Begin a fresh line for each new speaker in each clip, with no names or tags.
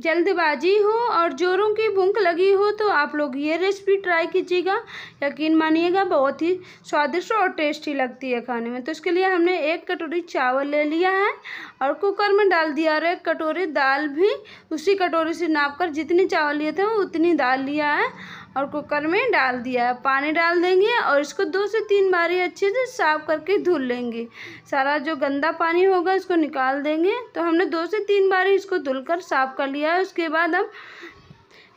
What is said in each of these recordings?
जल्दबाजी हो और जोरों की भूख लगी हो तो आप लोग ये रेसिपी ट्राई कीजिएगा यकीन मानिएगा बहुत ही स्वादिष्ट और टेस्टी लगती है खाने में तो इसके लिए हमने एक कटोरी चावल ले लिया है और कुकर में डाल दिया और एक कटोरी दाल भी उसी कटोरी से नाप कर जितनी चावल लिए थे उतनी दाल लिया है और कुकर में डाल दिया है पानी डाल देंगे और इसको दो से तीन बारी अच्छे से साफ करके धुल लेंगे सारा जो गंदा पानी होगा इसको निकाल देंगे तो हमने दो से तीन बारी इसको धुलकर साफ कर लिया है उसके बाद हम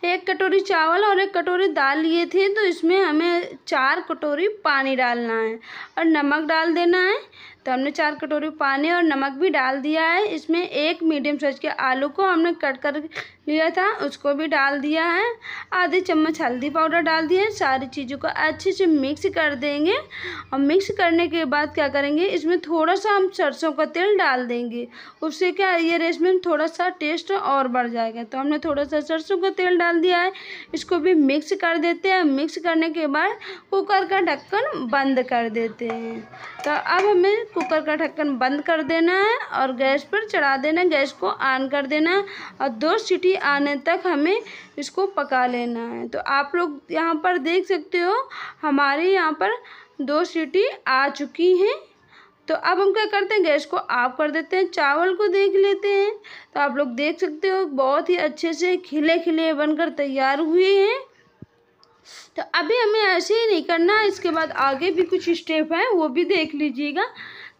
एक कटोरी चावल और एक कटोरी दाल लिए थे तो इसमें हमें चार कटोरी पानी डालना है और नमक डाल देना है तो हमने चार कटोरी पानी और नमक भी डाल दिया है इसमें एक मीडियम साइज के आलू को हमने कट कर लिया था उसको भी डाल दिया है आधे चम्मच हल्दी पाउडर डाल दिया है सारी चीज़ों को अच्छे से मिक्स कर देंगे और मिक्स करने के बाद क्या करेंगे इसमें थोड़ा सा हम सरसों का तेल डाल देंगे उससे क्या ये रेस में थोड़ा सा टेस्ट और बढ़ जाएगा तो हमने थोड़ा सा सरसों का तेल डाल दिया है इसको भी मिक्स कर देते हैं मिक्स करने के बाद कुकर का ढक्कन बंद कर देते हैं तो अब हमें कुकर का ढक्कन बंद कर देना है और गैस पर चढ़ा देना गैस को ऑन कर देना है और दो सीटी आने तक हमें इसको पका लेना है तो आप लोग यहाँ पर देख सकते हो हमारे यहाँ पर दो सीटी आ चुकी हैं तो अब हम क्या करते हैं गैस को ऑफ कर देते हैं चावल को देख लेते हैं तो आप लोग देख सकते हो बहुत ही अच्छे से खिले खिले बनकर तैयार हुए हैं तो अभी हमें ऐसे ही नहीं करना इसके बाद आगे भी कुछ स्टेप हैं वो भी देख लीजिएगा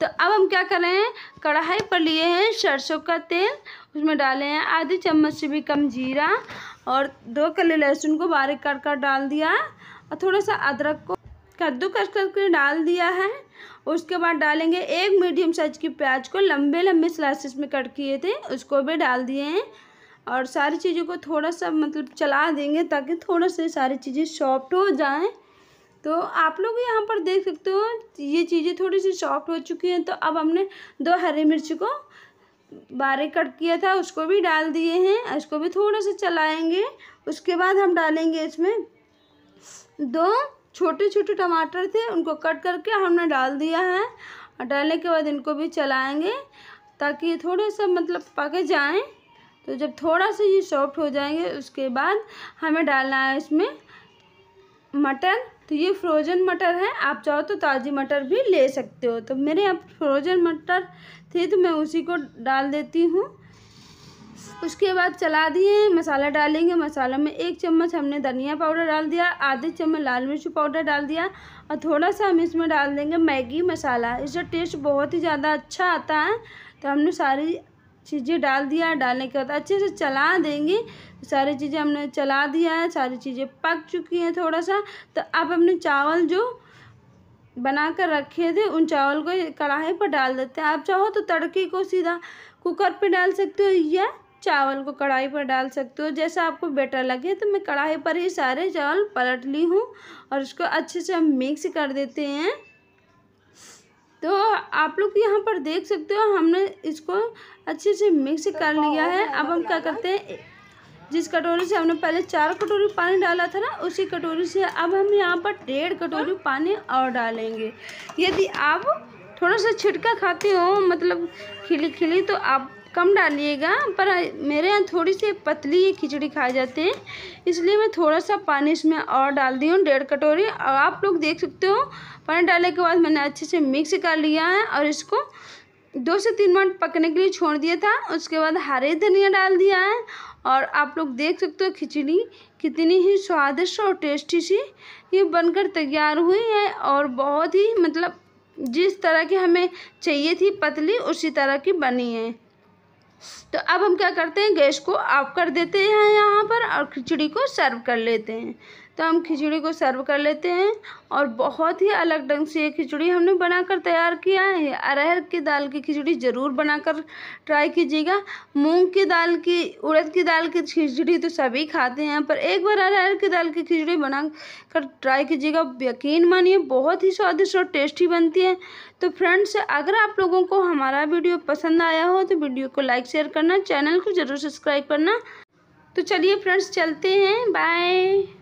तो अब हम क्या कर रहे हैं कढ़ाई पर लिए हैं सरसों का तेल उसमें डाले हैं आधी चम्मच से भी कम जीरा और दो कले लहसुन को बारीक काट कर डाल दिया और थोड़ा सा अदरक को कद्दू कर करके डाल दिया है उसके बाद डालेंगे एक मीडियम साइज की प्याज को लंबे लंबे स्लाइसिस में कट किए थे उसको भी डाल दिए हैं और सारी चीज़ों को थोड़ा सा मतलब चला देंगे ताकि थोड़ा से सारी चीज़ें सॉफ्ट हो जाएं तो आप लोग यहाँ पर देख सकते हो ये चीज़ें थोड़ी सी सॉफ्ट हो चुकी हैं तो अब हमने दो हरी मिर्च को बारीक कट किया था उसको भी डाल दिए हैं इसको भी थोड़ा सा चलाएंगे उसके बाद हम डालेंगे इसमें दो छोटे छोटे टमाटर थे उनको कट करके हमने डाल दिया है और डालने के बाद इनको भी चलाएंगे ताकि ये थोड़ा सा मतलब पक जाएं तो जब थोड़ा सा ये सॉफ्ट हो जाएंगे उसके बाद हमें डालना है इसमें मटर तो ये फ्रोज़न मटर है आप चाहो तो ताज़ी मटर भी ले सकते हो तो मेरे यहाँ फ्रोज़न मटर थे तो मैं उसी को डाल देती हूँ उसके बाद चला दिए मसाला डालेंगे मसाला में एक चम्मच हमने धनिया पाउडर डाल दिया आधे चम्मच लाल मिर्च पाउडर डाल दिया और थोड़ा सा हम इसमें डाल देंगे मैगी मसाला इसका टेस्ट बहुत ही ज़्यादा अच्छा आता है तो हमने सारी चीज़ें डाल दिया डालने के बाद अच्छे से चला देंगे सारी चीज़ें हमने चला दिया है सारी चीज़ें पक चुकी हैं थोड़ा सा तो अब हमने चावल जो बना कर रखे थे उन चावल को कढ़ाई पर डाल देते हैं आप चाहो तो तड़के को सीधा कुकर पर डाल सकते हो या चावल को कढ़ाई पर डाल सकते हो जैसा आपको बेटर लगे तो मैं कढ़ाई पर ही सारे चावल पलट ली हूँ और उसको अच्छे से हम मिक्स कर देते हैं तो आप लोग यहाँ पर देख सकते हो हमने इसको अच्छे से मिक्स कर लिया है अब हम मतलब क्या करते हैं जिस कटोरी से हमने पहले चार कटोरी पानी डाला था ना उसी कटोरी से अब हम यहाँ पर डेढ़ कटोरी हाँ। पानी और डालेंगे यदि आप थोड़ा सा छिटका खाते हो मतलब खिली खिली तो आप कम डालिएगा पर मेरे यहाँ थोड़ी सी पतली ये खिचड़ी खाई जाती है इसलिए मैं थोड़ा सा पानी इसमें और डाल दी हूँ डेढ़ कटोरी और आप लोग देख सकते हो पानी डालने के बाद मैंने अच्छे से मिक्स कर लिया है और इसको दो से तीन मिनट पकने के लिए छोड़ दिया था उसके बाद हरे धनिया डाल दिया है और आप लोग देख सकते हो खिचड़ी कितनी ही स्वादिष्ट और टेस्टी सी ये बनकर तैयार हुई है और बहुत ही मतलब जिस तरह की हमें चाहिए थी पतली उसी तरह की बनी है तो अब हम क्या करते हैं गैस को ऑफ कर देते हैं यहाँ पर और खिचड़ी को सर्व कर लेते हैं तो हम खिचड़ी को सर्व कर लेते हैं और बहुत ही अलग ढंग से ये खिचड़ी हमने बनाकर तैयार किया है अरहर की दाल की खिचड़ी ज़रूर बनाकर ट्राई कीजिएगा मूंग की दाल की उड़द की दाल की खिचड़ी तो सभी खाते हैं पर एक बार अरहर की दाल की खिचड़ी बना कर ट्राई कीजिएगा यकीन मानिए बहुत ही स्वादिष्ट और टेस्टी बनती है तो फ्रेंड्स अगर आप लोगों को हमारा वीडियो पसंद आया हो तो वीडियो को लाइक शेयर करना चैनल को ज़रूर सब्सक्राइब करना तो चलिए फ्रेंड्स चलते हैं बाय